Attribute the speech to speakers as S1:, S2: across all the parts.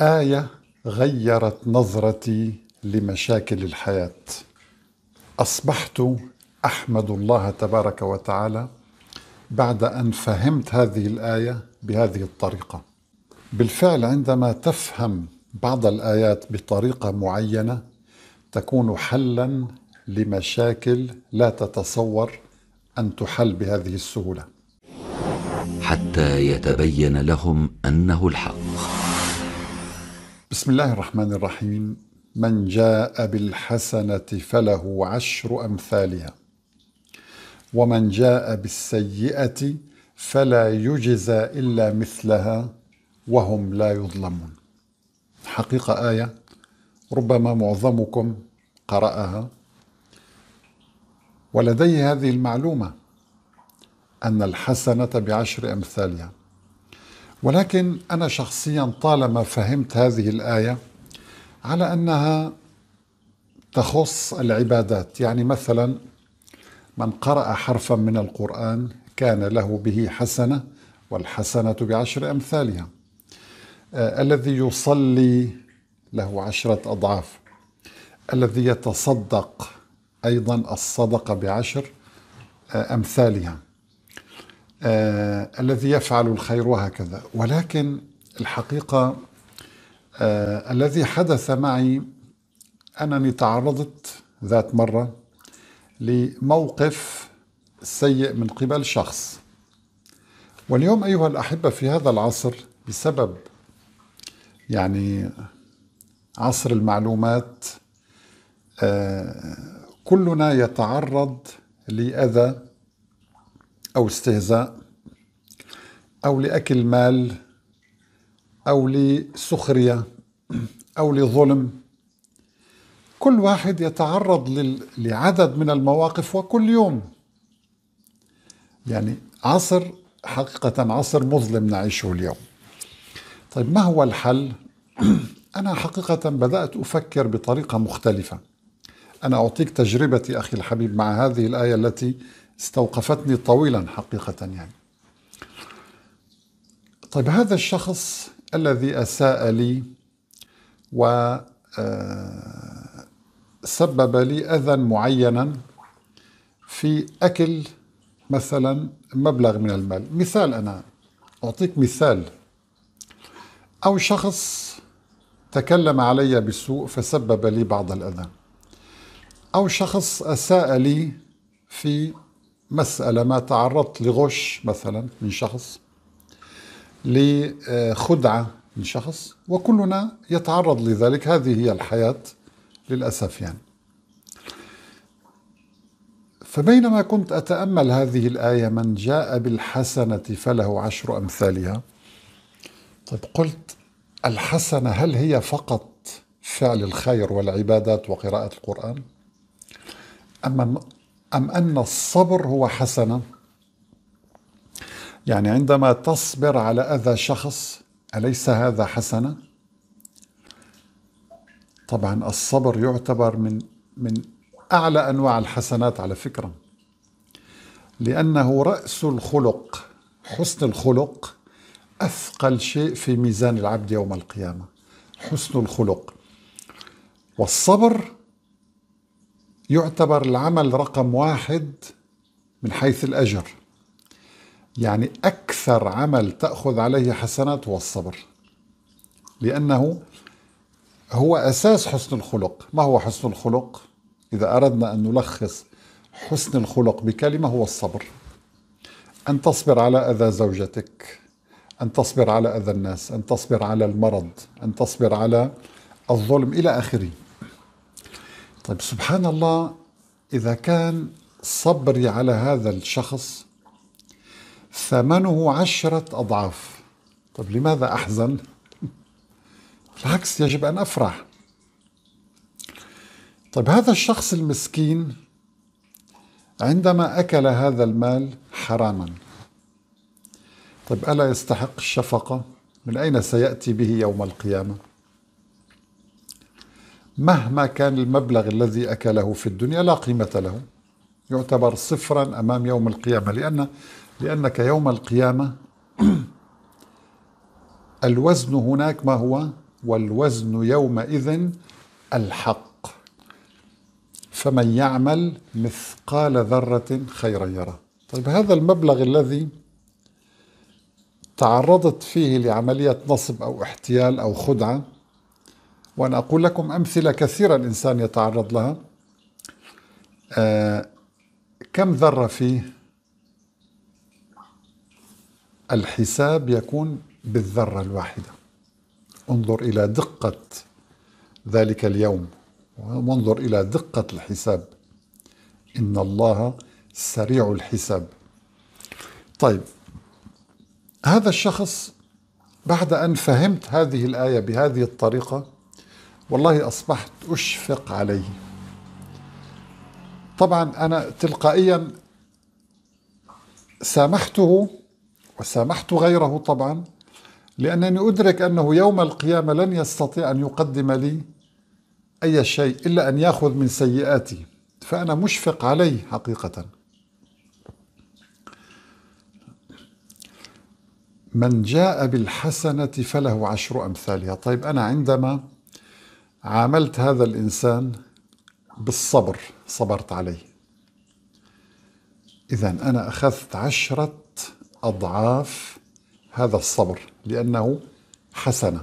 S1: آية غيرت نظرتي لمشاكل الحياة. أصبحت أحمد الله تبارك وتعالى بعد أن فهمت هذه الآية بهذه الطريقة. بالفعل عندما تفهم بعض الآيات بطريقة معينة تكون حلا لمشاكل لا تتصور أن تحل بهذه السهولة. حتى يتبين لهم أنه الحق. بسم الله الرحمن الرحيم من جاء بالحسنة فله عشر أمثالها ومن جاء بالسيئة فلا يجزى إلا مثلها وهم لا يظلمون حقيقة آية ربما معظمكم قرأها ولدي هذه المعلومة أن الحسنة بعشر أمثالها ولكن أنا شخصيا طالما فهمت هذه الآية على أنها تخص العبادات يعني مثلا من قرأ حرفا من القرآن كان له به حسنة والحسنة بعشر أمثالها آه الذي يصلي له عشرة أضعاف الذي يتصدق أيضا الصدقة بعشر آه، أمثالها آه، الذي يفعل الخير وهكذا ولكن الحقيقة آه الذي حدث معي أنني تعرضت ذات مرة لموقف سيء من قبل شخص واليوم أيها الأحبة في هذا العصر بسبب يعني عصر المعلومات آه كلنا يتعرض لأذى أو استهزاء أو لأكل مال أو لسخرية أو لظلم كل واحد يتعرض لعدد من المواقف وكل يوم يعني عصر حقيقة عصر مظلم نعيشه اليوم طيب ما هو الحل؟ أنا حقيقة بدأت أفكر بطريقة مختلفة أنا أعطيك تجربتي أخي الحبيب مع هذه الآية التي استوقفتني طويلا حقيقة يعني طيب هذا الشخص الذي أساء لي و آه، سبب لي أذى معينا في أكل مثلا مبلغ من المال مثال أنا أعطيك مثال أو شخص تكلم علي بسوء فسبب لي بعض الأذى أو شخص أساء لي في مسألة ما تعرضت لغش مثلا من شخص لخدعة من شخص وكلنا يتعرض لذلك هذه هي الحياة للأسف يعني فبينما كنت أتأمل هذه الآية من جاء بالحسنة فله عشر أمثالها طيب قلت الحسنة هل هي فقط فعل الخير والعبادات وقراءة القرآن أما أم أن الصبر هو حسنة يعني عندما تصبر على أذى شخص أليس هذا حسنة طبعا الصبر يعتبر من من أعلى أنواع الحسنات على فكرة لأنه رأس الخلق حسن الخلق أثقل شيء في ميزان العبد يوم القيامة حسن الخلق والصبر يعتبر العمل رقم واحد من حيث الأجر يعني أكثر عمل تأخذ عليه حسنات هو الصبر لأنه هو أساس حسن الخلق ما هو حسن الخلق؟ إذا أردنا أن نلخص حسن الخلق بكلمة هو الصبر أن تصبر على أذى زوجتك أن تصبر على أذى الناس أن تصبر على المرض أن تصبر على الظلم إلى آخره طيب سبحان الله إذا كان صبري على هذا الشخص ثمنه عشرة أضعاف طيب لماذا أحزن؟ بالعكس يجب أن أفرح طيب هذا الشخص المسكين عندما أكل هذا المال حراما طيب ألا يستحق الشفقة؟ من أين سيأتي به يوم القيامة؟ مهما كان المبلغ الذي أكله في الدنيا لا قيمة له يعتبر صفرا أمام يوم القيامة لأن لأنك يوم القيامة الوزن هناك ما هو والوزن يومئذ الحق فمن يعمل مثقال ذرة خيرا يره طيب هذا المبلغ الذي تعرضت فيه لعملية نصب أو احتيال أو خدعة وأنا أقول لكم أمثلة كثيرة الإنسان يتعرض لها آه كم ذرة فيه الحساب يكون بالذرة الواحدة انظر إلى دقة ذلك اليوم وانظر إلى دقة الحساب إن الله سريع الحساب طيب هذا الشخص بعد أن فهمت هذه الآية بهذه الطريقة والله أصبحت أشفق عليه طبعا أنا تلقائيا سامحته وسامحت غيره طبعا لأنني أدرك أنه يوم القيامة لن يستطيع أن يقدم لي أي شيء إلا أن يأخذ من سيئاتي فأنا مشفق عليه حقيقة من جاء بالحسنة فله عشر أمثالها طيب أنا عندما عاملت هذا الإنسان بالصبر صبرت عليه إذا أنا أخذت عشرة أضعاف هذا الصبر لأنه حسنة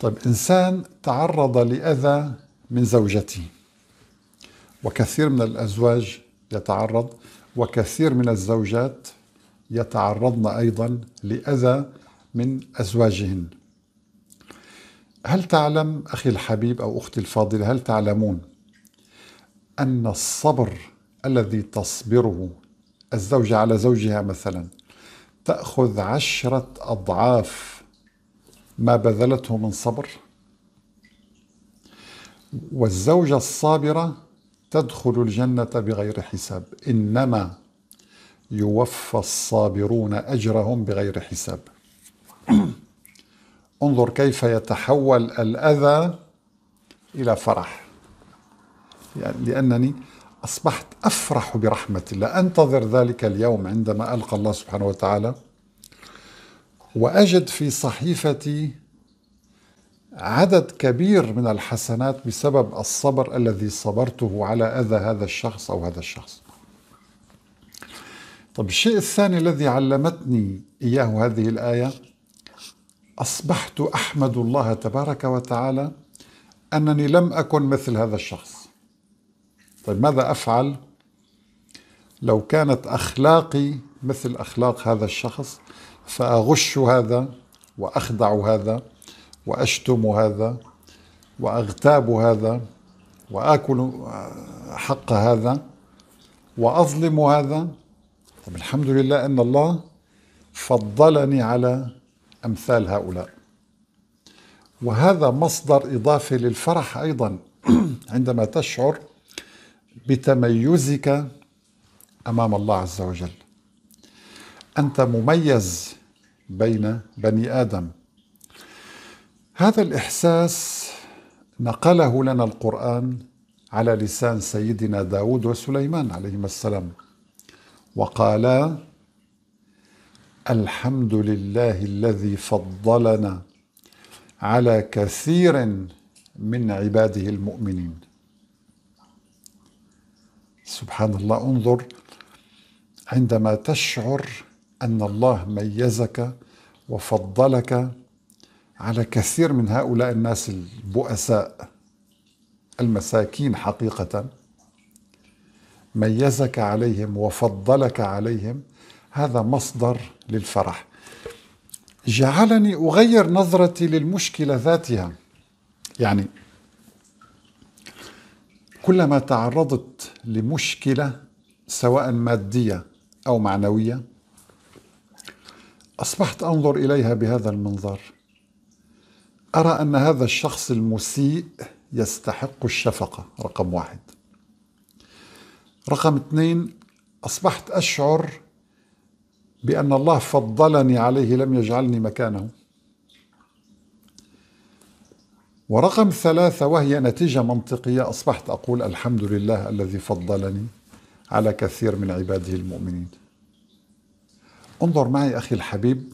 S1: طيب إنسان تعرض لأذى من زوجته وكثير من الأزواج يتعرض وكثير من الزوجات يتعرضن أيضا لأذى من أزواجهن هل تعلم أخي الحبيب أو أختي الفاضلة هل تعلمون أن الصبر الذي تصبره الزوجة على زوجها مثلا تأخذ عشرة أضعاف ما بذلته من صبر والزوجة الصابرة تدخل الجنة بغير حساب إنما يوفى الصابرون أجرهم بغير حساب انظر كيف يتحول الأذى إلى فرح يعني لأنني أصبحت أفرح برحمة الله أنتظر ذلك اليوم عندما ألقى الله سبحانه وتعالى وأجد في صحيفتي عدد كبير من الحسنات بسبب الصبر الذي صبرته على أذى هذا الشخص أو هذا الشخص طب الشيء الثاني الذي علمتني إياه هذه الآية أصبحت أحمد الله تبارك وتعالى أنني لم أكن مثل هذا الشخص طيب ماذا أفعل لو كانت أخلاقي مثل أخلاق هذا الشخص فأغش هذا وأخدع هذا وأشتم هذا وأغتاب هذا وآكل حق هذا وأظلم هذا طيب الحمد لله أن الله فضلني على أمثال هؤلاء وهذا مصدر إضافي للفرح أيضا عندما تشعر بتميزك أمام الله عز وجل أنت مميز بين بني آدم هذا الإحساس نقله لنا القرآن على لسان سيدنا داود وسليمان عليهما السلام وقالا الحمد لله الذي فضلنا على كثير من عباده المؤمنين سبحان الله انظر عندما تشعر ان الله ميزك وفضلك على كثير من هؤلاء الناس البؤساء المساكين حقيقه ميزك عليهم وفضلك عليهم هذا مصدر للفرح جعلني اغير نظرتي للمشكله ذاتها يعني كلما تعرضت لمشكله سواء ماديه او معنويه اصبحت انظر اليها بهذا المنظر ارى ان هذا الشخص المسيء يستحق الشفقه رقم واحد رقم اثنين اصبحت اشعر بأن الله فضلني عليه لم يجعلني مكانه ورقم ثلاثة وهي نتيجة منطقية أصبحت أقول الحمد لله الذي فضلني على كثير من عباده المؤمنين انظر معي أخي الحبيب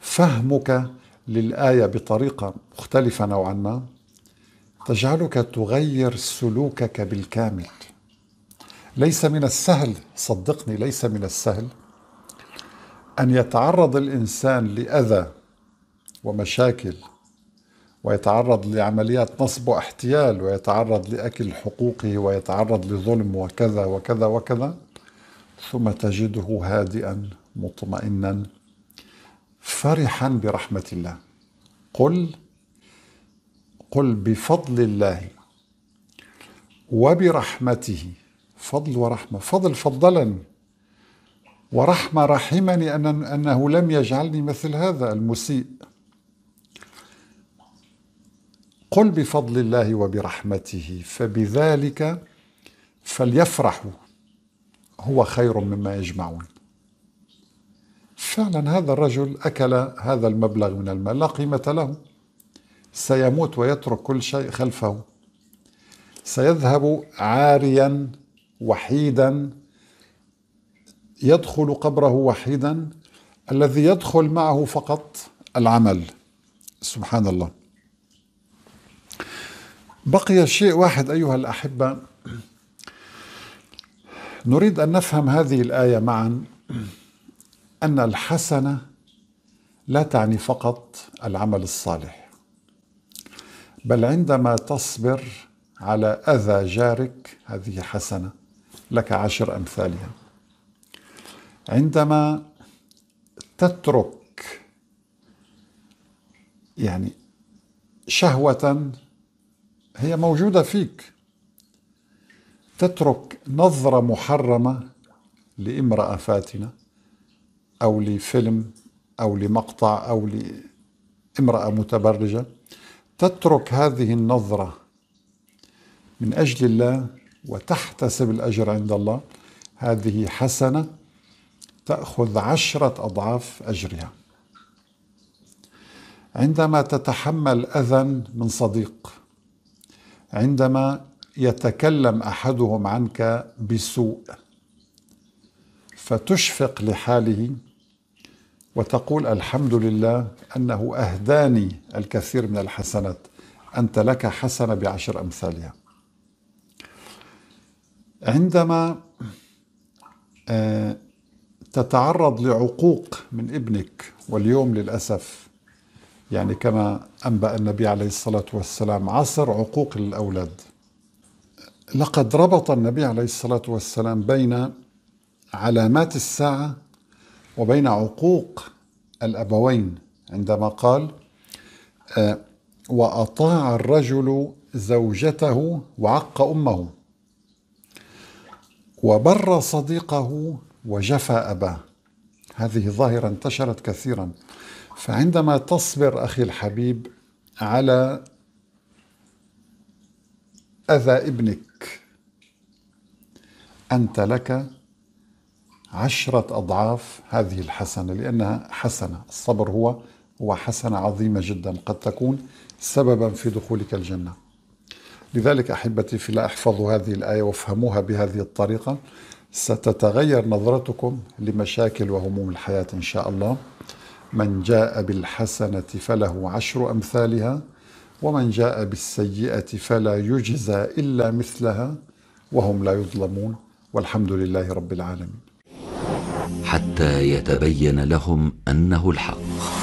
S1: فهمك للآية بطريقة مختلفة نوعا ما تجعلك تغير سلوكك بالكامل ليس من السهل صدقني ليس من السهل أن يتعرض الإنسان لأذى ومشاكل ويتعرض لعمليات نصب واحتيال ويتعرض لأكل حقوقه ويتعرض لظلم وكذا وكذا وكذا ثم تجده هادئا مطمئنا فرحا برحمة الله قل قل بفضل الله وبرحمته فضل ورحمة فضل فضلني ورحمة رحمني أنه لم يجعلني مثل هذا المسيء قل بفضل الله وبرحمته فبذلك فليفرحوا هو خير مما يجمعون فعلا هذا الرجل أكل هذا المبلغ من المال لا قيمة له سيموت ويترك كل شيء خلفه سيذهب عاريا وحيدا يدخل قبره وحيدا الذي يدخل معه فقط العمل سبحان الله بقي شيء واحد ايها الاحبه نريد ان نفهم هذه الايه معا ان الحسنه لا تعني فقط العمل الصالح بل عندما تصبر على اذى جارك هذه حسنه لك عشر امثالها عندما تترك يعني شهوة هي موجودة فيك تترك نظرة محرمة لامرأة فاتنة أو لفيلم أو لمقطع أو لامرأة متبرجة تترك هذه النظرة من أجل الله وتحتسب الأجر عند الله هذه حسنة تأخذ عشرة أضعاف أجرها عندما تتحمل أذى من صديق عندما يتكلم أحدهم عنك بسوء فتشفق لحاله وتقول الحمد لله أنه أهداني الكثير من الحسنات أنت لك حسنة بعشر أمثالها عندما آه، تتعرض لعقوق من ابنك واليوم للأسف يعني كما أنبأ النبي عليه الصلاة والسلام عصر عقوق الأولاد لقد ربط النبي عليه الصلاة والسلام بين علامات الساعة وبين عقوق الأبوين عندما قال آه، وأطاع الرجل زوجته وعق أمه وبر صديقه وجفى أباه هذه ظاهرة انتشرت كثيرا فعندما تصبر أخي الحبيب على أذى ابنك أنت لك عشرة أضعاف هذه الحسنة لأنها حسنة الصبر هو هو حسنة عظيمة جدا قد تكون سببا في دخولك الجنة لذلك أحبتي في لا احفظوا هذه الآية وافهموها بهذه الطريقة ستتغير نظرتكم لمشاكل وهموم الحياة إن شاء الله من جاء بالحسنة فله عشر أمثالها ومن جاء بالسيئة فلا يجزى إلا مثلها وهم لا يظلمون والحمد لله رب العالمين حتى يتبين لهم أنه الحق